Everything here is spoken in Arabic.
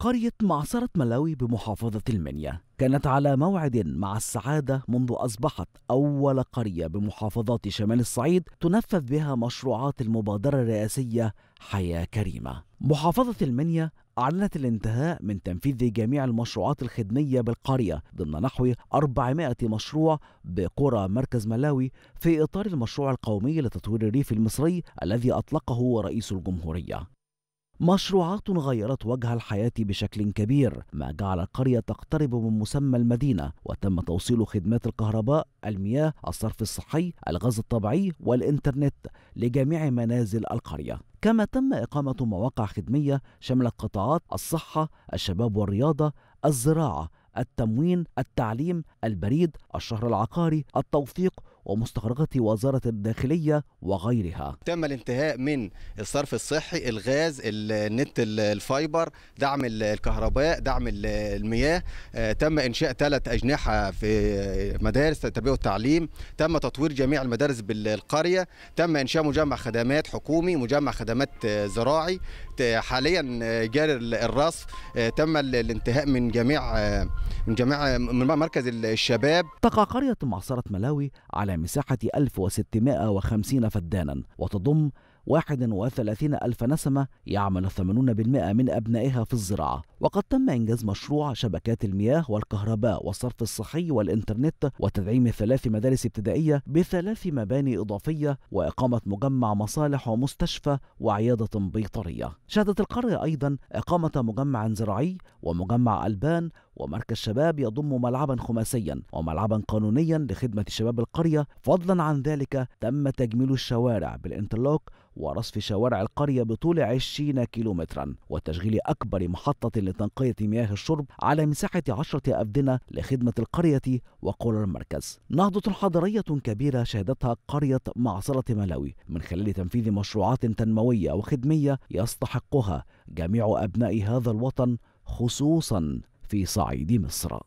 قرية معصرة ملاوي بمحافظة المنيا كانت على موعد مع السعادة منذ أصبحت أول قرية بمحافظات شمال الصعيد تنفذ بها مشروعات المبادرة الرئاسية حياة كريمة محافظة المنيا أعلنت الانتهاء من تنفيذ جميع المشروعات الخدمية بالقرية ضمن نحو 400 مشروع بقرى مركز ملاوي في إطار المشروع القومي لتطوير الريف المصري الذي أطلقه رئيس الجمهورية مشروعات غيرت وجه الحياة بشكل كبير ما جعل القرية تقترب من مسمى المدينة وتم توصيل خدمات الكهرباء المياه الصرف الصحي الغاز الطبيعي والإنترنت لجميع منازل القرية كما تم إقامة مواقع خدمية شملت قطاعات الصحة الشباب والرياضة الزراعة التموين التعليم البريد الشهر العقاري التوثيق ومستخرجات وزارة الداخلية وغيرها تم الانتهاء من الصرف الصحي الغاز النت الفايبر دعم الكهرباء دعم المياه آه، تم إنشاء ثلاث أجنحة في مدارس التربية والتعليم تم تطوير جميع المدارس بالقرية تم إنشاء مجمع خدمات حكومي مجمع خدمات آه، زراعي حاليا آه، جاري الرصف تم الانتهاء من جميع من جماعه من مركز الشباب تقع قريه معصره ملاوي على مساحه 1650 فدانا وتضم 31 ألف نسمة يعمل 80% من أبنائها في الزراعة وقد تم إنجاز مشروع شبكات المياه والكهرباء والصرف الصحي والإنترنت وتدعيم ثلاث مدارس ابتدائية بثلاث مباني إضافية وإقامة مجمع مصالح ومستشفى وعيادة بيطرية شهدت القرية أيضا إقامة مجمع زراعي ومجمع ألبان ومركز شباب يضم ملعبا خماسيا وملعبا قانونيا لخدمة شباب القرية فضلا عن ذلك تم تجميل الشوارع بالانترلوك ورصف شوارع القرية بطول 20 كيلومترا وتشغيل أكبر محطة لتنقية مياه الشرب على مساحة عشرة أبدنة لخدمة القرية وقرى المركز نهضة حضارية كبيرة شهدتها قرية معصرة ملاوي من خلال تنفيذ مشروعات تنموية وخدمية يستحقها جميع أبناء هذا الوطن خصوصا في صعيد مصر